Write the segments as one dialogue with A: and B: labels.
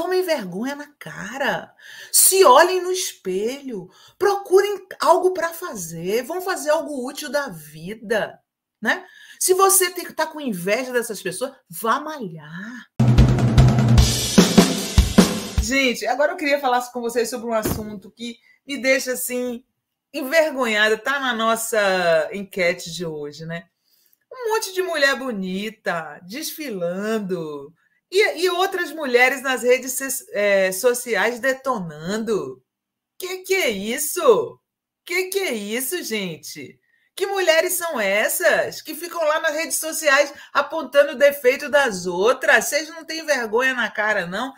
A: Tomem vergonha na cara. Se olhem no espelho. Procurem algo para fazer. Vão fazer algo útil da vida. Né? Se você tem que tá estar com inveja dessas pessoas, vá malhar. Gente, agora eu queria falar com vocês sobre um assunto que me deixa assim envergonhada. Tá na nossa enquete de hoje, né? Um monte de mulher bonita desfilando, e, e outras mulheres nas redes é, sociais detonando. Que que é isso? Que que é isso, gente? Que mulheres são essas que ficam lá nas redes sociais apontando o defeito das outras? Vocês não têm vergonha na cara, não?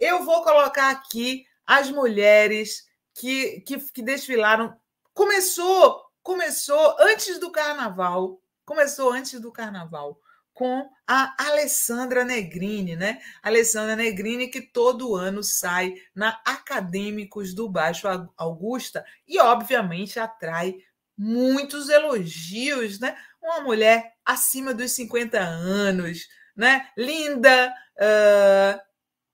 A: Eu vou colocar aqui as mulheres que, que, que desfilaram. Começou, começou antes do carnaval. Começou antes do carnaval com a Alessandra Negrini, né? Alessandra Negrini que todo ano sai na Acadêmicos do Baixo Augusta e obviamente atrai muitos elogios, né? Uma mulher acima dos 50 anos, né? Linda, uh...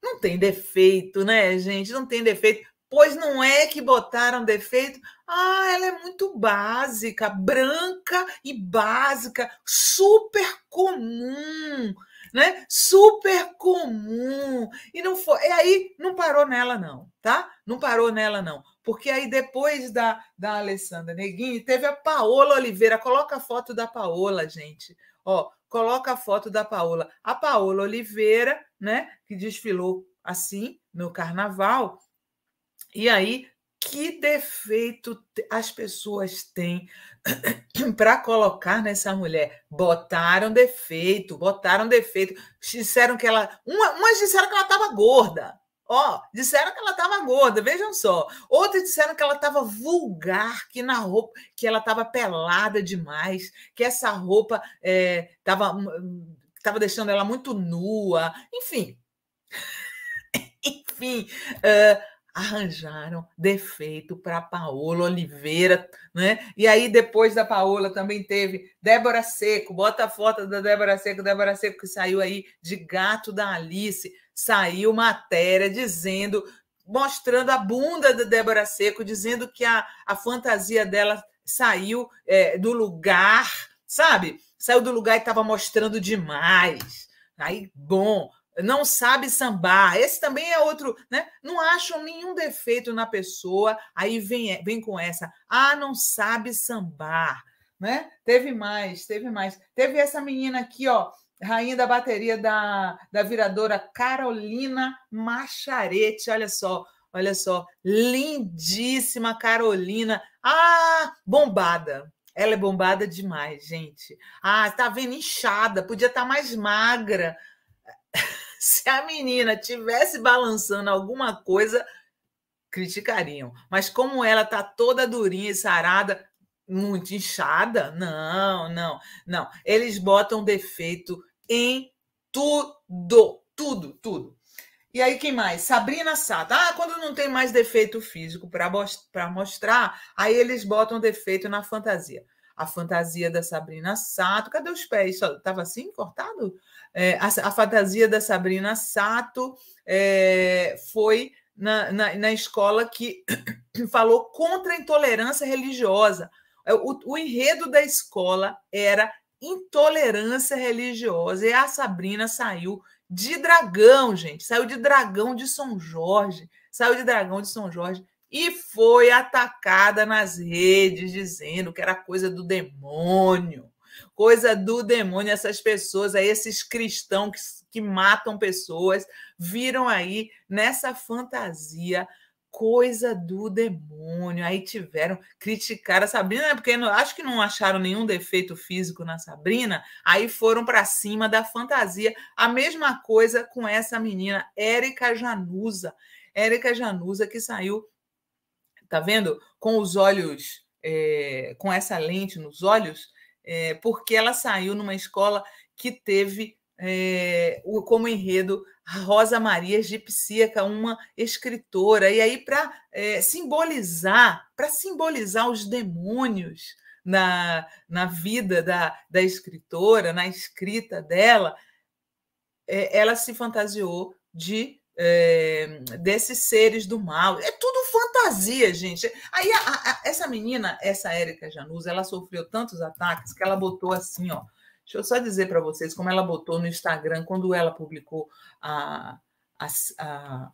A: não tem defeito, né, gente? Não tem defeito. Pois não é que botaram defeito? Ah, ela é muito básica, branca e básica, super comum, né? Super comum. E não foi. E aí não parou nela, não, tá? Não parou nela, não. Porque aí depois da, da Alessandra Neguini, teve a Paola Oliveira. Coloca a foto da Paola, gente. Ó, coloca a foto da Paola. A Paola Oliveira, né? Que desfilou assim no carnaval e aí, que defeito as pessoas têm para colocar nessa mulher? Botaram defeito, botaram defeito. Disseram que ela. Uma, umas disseram que ela estava gorda. Ó, oh, disseram que ela estava gorda, vejam só. Outros disseram que ela estava vulgar, que na roupa, que ela estava pelada demais, que essa roupa estava eh, é, hum, tava deixando ela muito nua. Enfim. enfim. Uh, arranjaram defeito para Paola Oliveira, né? E aí depois da Paola também teve Débora Seco, bota a foto da Débora Seco, Débora Seco que saiu aí de gato da Alice, saiu matéria dizendo, mostrando a bunda da Débora Seco, dizendo que a, a fantasia dela saiu é, do lugar, sabe? Saiu do lugar e estava mostrando demais. Aí, bom, não sabe sambar. Esse também é outro, né? Não acham nenhum defeito na pessoa, aí vem, é, vem com essa. Ah, não sabe sambar, né? Teve mais, teve mais. Teve essa menina aqui, ó, rainha da bateria da, da viradora Carolina Macharete, olha só. Olha só, lindíssima Carolina. Ah, bombada. Ela é bombada demais, gente. Ah, tá vendo inchada, podia estar tá mais magra, se a menina tivesse balançando alguma coisa, criticariam. Mas como ela tá toda durinha e sarada, muito inchada, não, não, não. Eles botam defeito em tudo, tudo, tudo. E aí, quem mais? Sabrina Sato. Ah, quando não tem mais defeito físico para mostrar, aí eles botam defeito na fantasia a fantasia da Sabrina Sato. Cadê os pés? Estava assim, cortado? É, a, a, fantasia da Sabrina Sato é, foi na, na, na, escola que falou contra a intolerância religiosa. É, o, o enredo da escola era intolerância religiosa. E a Sabrina saiu de dragão, gente. Saiu de dragão de São Jorge. Saiu de dragão de São Jorge e foi atacada nas redes, dizendo que era coisa do demônio. Coisa do demônio, essas pessoas, esses cristãos que, que matam pessoas, viram aí nessa fantasia coisa do demônio. Aí tiveram, criticar a Sabrina, né, porque não, acho que não acharam nenhum defeito físico na Sabrina, aí foram para cima da fantasia. A mesma coisa com essa menina, Érica Janusa. Érica Janusa, que saiu tá vendo? Com os olhos, é, com essa lente nos olhos, é, porque ela saiu numa escola que teve é, o, como enredo Rosa Maria Gipsíaca, uma escritora, e aí para simbolizar, para simbolizar os demônios na, na vida da, da escritora, na escrita dela, ela se fantasiou de é, desses seres do mal. É tudo fantasia, gente. Aí a, a, essa menina, essa Érica Januz ela sofreu tantos ataques que ela botou assim, ó. Deixa eu só dizer para vocês como ela botou no Instagram quando ela publicou a, a, a,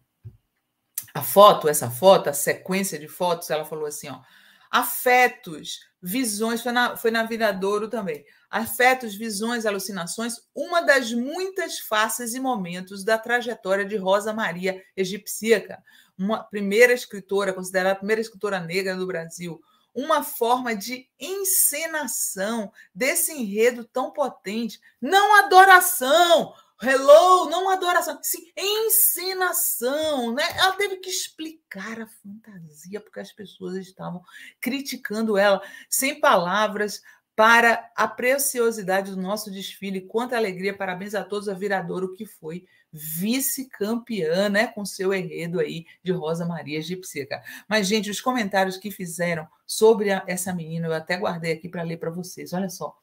A: a foto, essa foto, a sequência de fotos, ela falou assim, ó afetos, visões, foi na, foi na Viradouro também. Afetos, visões, alucinações, uma das muitas faces e momentos da trajetória de Rosa Maria Egipsíaca, uma primeira escritora, considerada a primeira escritora negra do Brasil, uma forma de encenação desse enredo tão potente, não adoração. Hello, não adoração, sim, encenação, né? Ela teve que explicar a fantasia porque as pessoas estavam criticando ela sem palavras para a preciosidade do nosso desfile. Quanta alegria, parabéns a todos a Viradouro que foi vice-campeã, né, com seu enredo aí de Rosa Maria Gipsica. Mas gente, os comentários que fizeram sobre a, essa menina eu até guardei aqui para ler para vocês. Olha só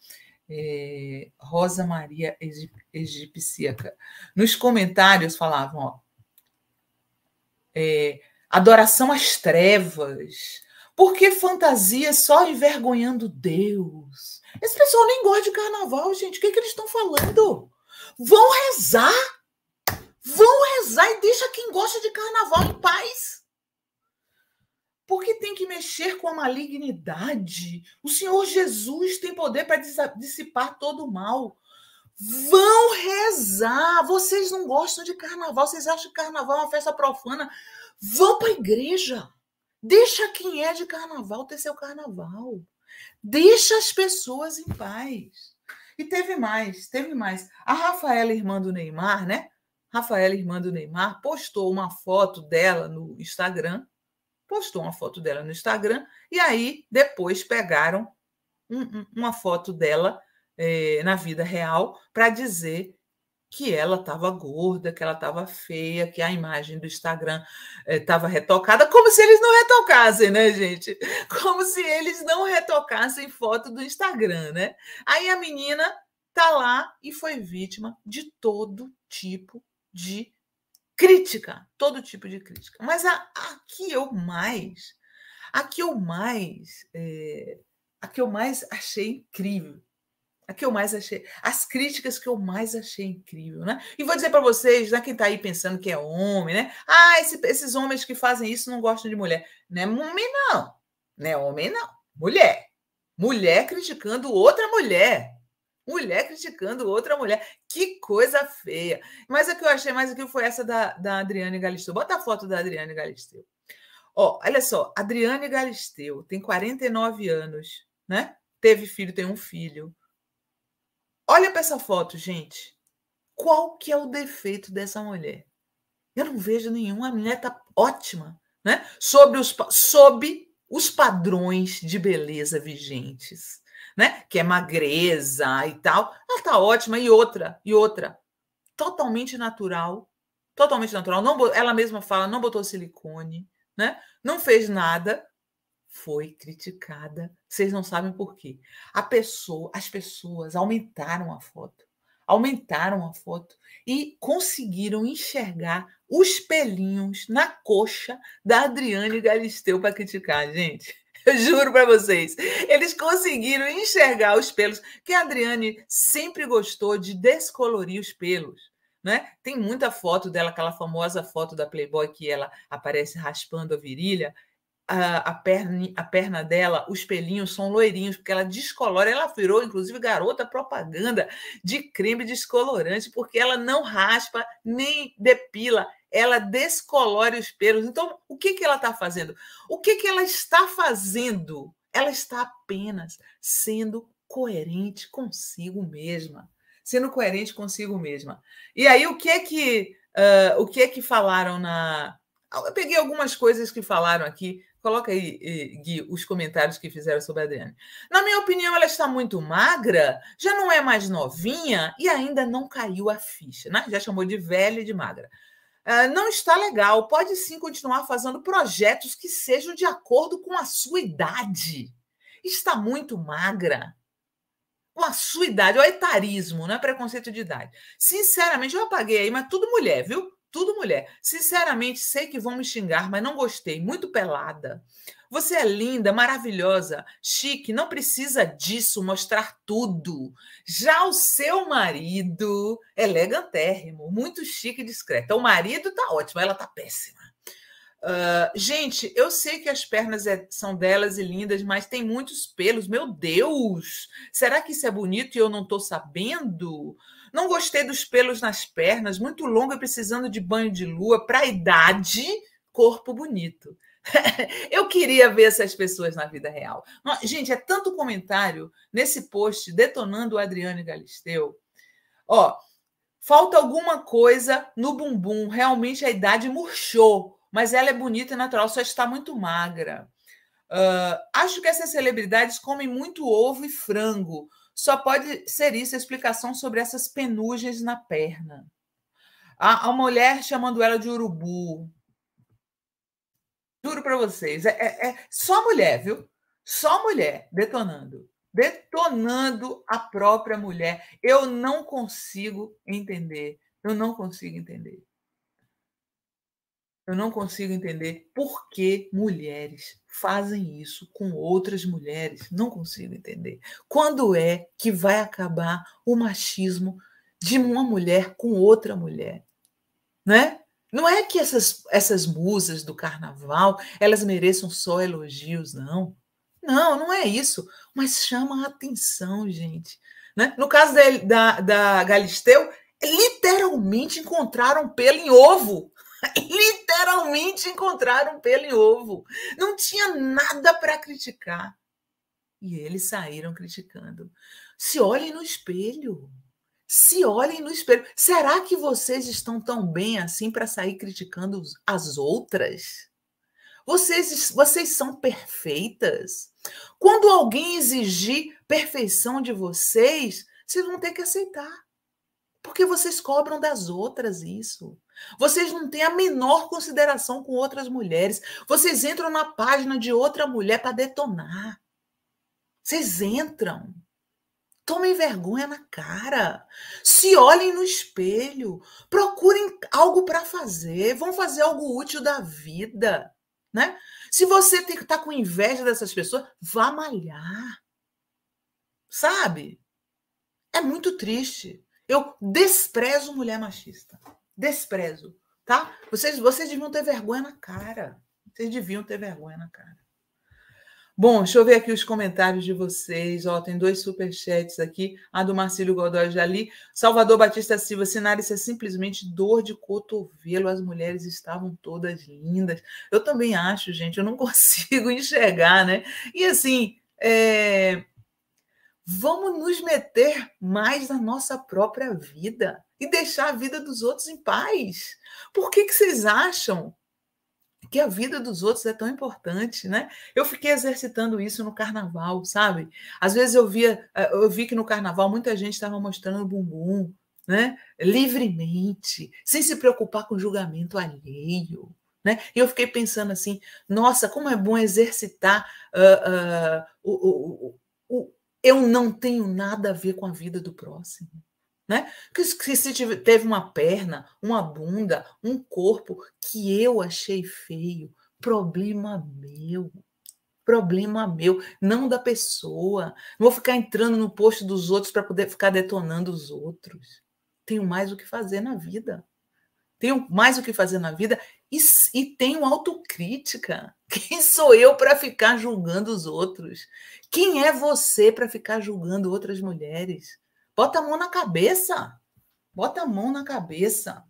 A: é, Rosa Maria Egipcia Nos comentários falavam, ó, é, adoração às trevas. Por que fantasia só envergonhando Deus? Esse pessoal nem gosta de carnaval, gente. O que, é que eles estão falando? Vão rezar! Vão rezar e deixa quem gosta de carnaval em paz. Por que tem que mexer com a malignidade? O Senhor Jesus tem poder para dissipar todo o mal. Vão rezar. Vocês não gostam de carnaval, vocês acham que carnaval é uma festa profana. Vão para a igreja. Deixa quem é de carnaval ter seu carnaval. Deixa as pessoas em paz. E teve mais, teve mais. A Rafaela, irmã do Neymar, né? Rafaela, irmã do Neymar, postou uma foto dela no Instagram postou uma foto dela no Instagram e aí depois pegaram um, uma foto dela eh, na vida real para dizer que ela estava gorda, que ela estava feia, que a imagem do Instagram estava eh, retocada, como se eles não retocassem, né, gente? Como se eles não retocassem foto do Instagram, né? Aí a menina tá lá e foi vítima de todo tipo de crítica, todo tipo de crítica. Mas a, a que eu mais, a que eu mais, é, a que eu mais achei incrível, a que eu mais achei, as críticas que eu mais achei incrível, né? E vou dizer para vocês, né, quem está aí pensando que é homem, né? Ah, esse, esses homens que fazem isso não gostam de mulher. Não é homem, não. Não é homem, não. Mulher. Mulher criticando outra mulher. Mulher criticando outra mulher. Que coisa feia. Mas o que eu achei mais aqui foi essa da, da Adriane Galisteu. Bota a foto da Adriane Galisteu. Ó, olha só, Adriane Galisteu tem 49 anos, né? Teve filho, tem um filho. Olha para essa foto, gente. Qual que é o defeito dessa mulher? Eu não vejo nenhum. A mulher tá ótima, né? Sobre os, sobre os padrões de beleza vigentes né? Que é magreza e tal. Ela tá ótima e outra, e outra. Totalmente natural. Totalmente natural. Não, ela mesma fala, não botou silicone, né? Não fez nada. Foi criticada. Vocês não sabem por quê. A pessoa, as pessoas aumentaram a foto. Aumentaram a foto e conseguiram enxergar os pelinhos na coxa da Adriane Galisteu para criticar, gente. Eu juro para vocês. Eles conseguiram enxergar os pelos, que a Adriane sempre gostou de descolorir os pelos. Né? Tem muita foto dela, aquela famosa foto da Playboy que ela aparece raspando a virilha a, a, perna, a perna dela, os pelinhos são loirinhos, porque ela descolora. Ela virou, inclusive, garota propaganda de creme descolorante, porque ela não raspa nem depila, ela descolora os pelos. Então, o que, que ela está fazendo? O que, que ela está fazendo? Ela está apenas sendo coerente consigo mesma. Sendo coerente consigo mesma. E aí, o que é que, uh, o que, é que falaram na. Eu peguei algumas coisas que falaram aqui Coloca aí, Gui, os comentários que fizeram sobre a Adriane. Na minha opinião, ela está muito magra, já não é mais novinha e ainda não caiu a ficha. Né? Já chamou de velha e de magra. Uh, não está legal. Pode sim continuar fazendo projetos que sejam de acordo com a sua idade. Está muito magra. Com a sua idade, o etarismo, não é preconceito de idade. Sinceramente, eu apaguei aí, mas tudo mulher, viu? Tudo mulher. Sinceramente, sei que vão me xingar, mas não gostei. Muito pelada. Você é linda, maravilhosa, chique, não precisa disso, mostrar tudo. Já o seu marido, é elegantérrimo, muito chique e discreto. O marido tá ótimo, ela tá péssima. Uh, gente, eu sei que as pernas é, são delas e lindas, mas tem muitos pelos. Meu Deus! Será que isso é bonito e eu não estou sabendo? Não gostei dos pelos nas pernas, muito longa, precisando de banho de lua. Para a idade, corpo bonito. Eu queria ver essas pessoas na vida real. Gente, é tanto comentário nesse post detonando o Adriane Galisteu. Ó, falta alguma coisa no bumbum. Realmente a idade murchou, mas ela é bonita e natural, só está muito magra. Uh, acho que essas celebridades comem muito ovo e frango. Só pode ser isso a explicação sobre essas penugens na perna. A, a mulher chamando ela de urubu. Juro para vocês, é, é, é só mulher, viu? Só mulher detonando detonando a própria mulher. Eu não consigo entender. Eu não consigo entender. Eu não consigo entender por que mulheres fazem isso com outras mulheres. Não consigo entender. Quando é que vai acabar o machismo de uma mulher com outra mulher? Né? Não é que essas, essas musas do carnaval elas mereçam só elogios, não. Não, não é isso. Mas chama a atenção, gente. Né? No caso da, da, da Galisteu, literalmente encontraram pelo em ovo. Literalmente encontraram pelo e ovo. Não tinha nada para criticar. E eles saíram criticando. Se olhem no espelho. Se olhem no espelho. Será que vocês estão tão bem assim para sair criticando as outras? Vocês, vocês são perfeitas. Quando alguém exigir perfeição de vocês, vocês vão ter que aceitar. Porque vocês cobram das outras isso. Vocês não têm a menor consideração com outras mulheres. Vocês entram na página de outra mulher para detonar. Vocês entram. Tomem vergonha na cara. Se olhem no espelho. Procurem algo para fazer. Vão fazer algo útil da vida. Né? Se você tem que tá estar com inveja dessas pessoas, vá malhar. Sabe? É muito triste. Eu desprezo mulher machista desprezo, tá? Vocês, vocês deviam ter vergonha na cara. Vocês deviam ter vergonha na cara. Bom, deixa eu ver aqui os comentários de vocês. Ó, tem dois superchats aqui. A do Marcílio Godoy Jali. Salvador Batista Silva, Sinara, isso é simplesmente dor de cotovelo. As mulheres estavam todas lindas. Eu também acho, gente, eu não consigo enxergar, né? E assim, é... vamos nos meter mais na nossa própria vida e deixar a vida dos outros em paz. Por que, que vocês acham que a vida dos outros é tão importante, né? Eu fiquei exercitando isso no carnaval, sabe? Às vezes eu via, eh, eu vi que no carnaval muita gente estava mostrando bumbum, né? Livremente, sem se preocupar com julgamento alheio. Né? E eu fiquei pensando assim, nossa, como é bom exercitar uh, uh, o, o, o, o eu não tenho nada a ver com a vida do próximo né? Que, se teve uma perna, uma bunda, um corpo que eu achei feio, problema meu. Problema meu, não da pessoa. Não vou ficar entrando no posto dos outros para poder ficar detonando os outros. Tenho mais o que fazer na vida. Tenho mais o que fazer na vida e, e tenho autocrítica. Quem sou eu para ficar julgando os outros? Quem é você para ficar julgando outras mulheres? Bota a mão na cabeça. Bota a mão na cabeça.